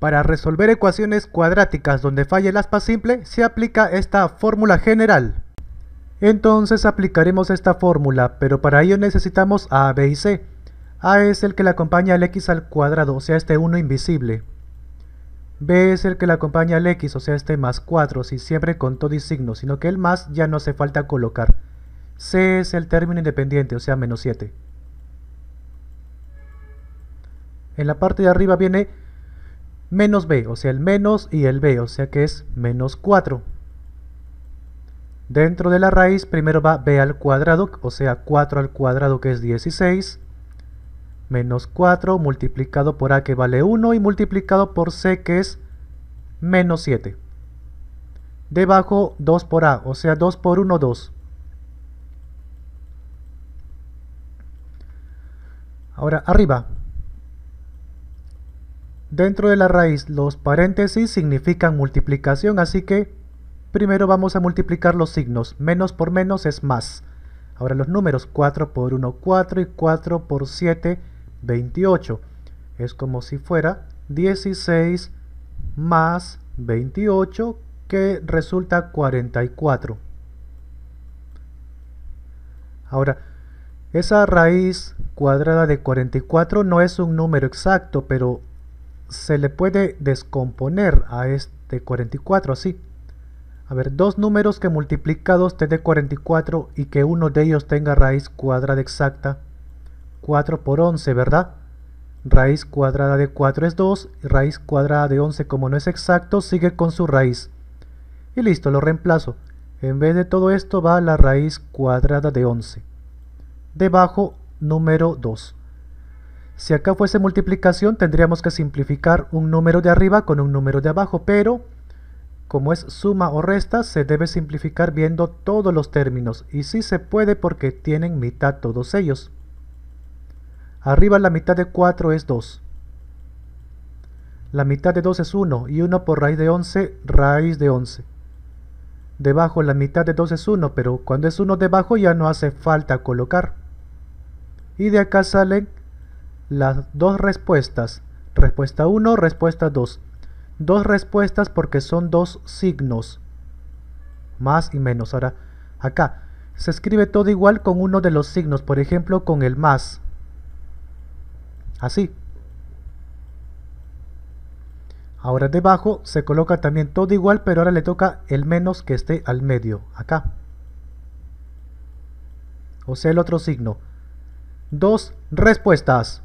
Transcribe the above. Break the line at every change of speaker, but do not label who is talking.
Para resolver ecuaciones cuadráticas donde falla el aspa simple, se aplica esta fórmula general. Entonces aplicaremos esta fórmula, pero para ello necesitamos a, b y c. a es el que le acompaña al x al cuadrado, o sea este 1 invisible. b es el que le acompaña al x, o sea este más 4, si siempre con todo y signo, sino que el más ya no hace falta colocar. c es el término independiente, o sea menos 7. En la parte de arriba viene menos b, o sea el menos y el b, o sea que es menos 4. Dentro de la raíz primero va b al cuadrado, o sea 4 al cuadrado que es 16, menos 4 multiplicado por a que vale 1 y multiplicado por c que es menos 7. Debajo 2 por a, o sea 2 por 1, 2. Ahora arriba, Dentro de la raíz, los paréntesis significan multiplicación, así que primero vamos a multiplicar los signos. Menos por menos es más. Ahora los números, 4 por 1, 4 y 4 por 7, 28. Es como si fuera 16 más 28 que resulta 44. Ahora, esa raíz cuadrada de 44 no es un número exacto, pero se le puede descomponer a este 44 así. A ver, dos números que multiplicados te dé 44 y que uno de ellos tenga raíz cuadrada exacta. 4 por 11, ¿verdad? Raíz cuadrada de 4 es 2, raíz cuadrada de 11 como no es exacto, sigue con su raíz. Y listo, lo reemplazo. En vez de todo esto va la raíz cuadrada de 11. Debajo, número 2. Si acá fuese multiplicación, tendríamos que simplificar un número de arriba con un número de abajo, pero como es suma o resta, se debe simplificar viendo todos los términos, y sí se puede porque tienen mitad todos ellos. Arriba la mitad de 4 es 2. La mitad de 2 es 1, y 1 por raíz de 11, raíz de 11. Debajo la mitad de 2 es 1, pero cuando es 1 debajo ya no hace falta colocar. Y de acá salen las dos respuestas. Respuesta 1, respuesta 2. Dos respuestas porque son dos signos. Más y menos. Ahora, acá. Se escribe todo igual con uno de los signos. Por ejemplo, con el más. Así. Ahora debajo se coloca también todo igual, pero ahora le toca el menos que esté al medio, acá. O sea, el otro signo. Dos respuestas.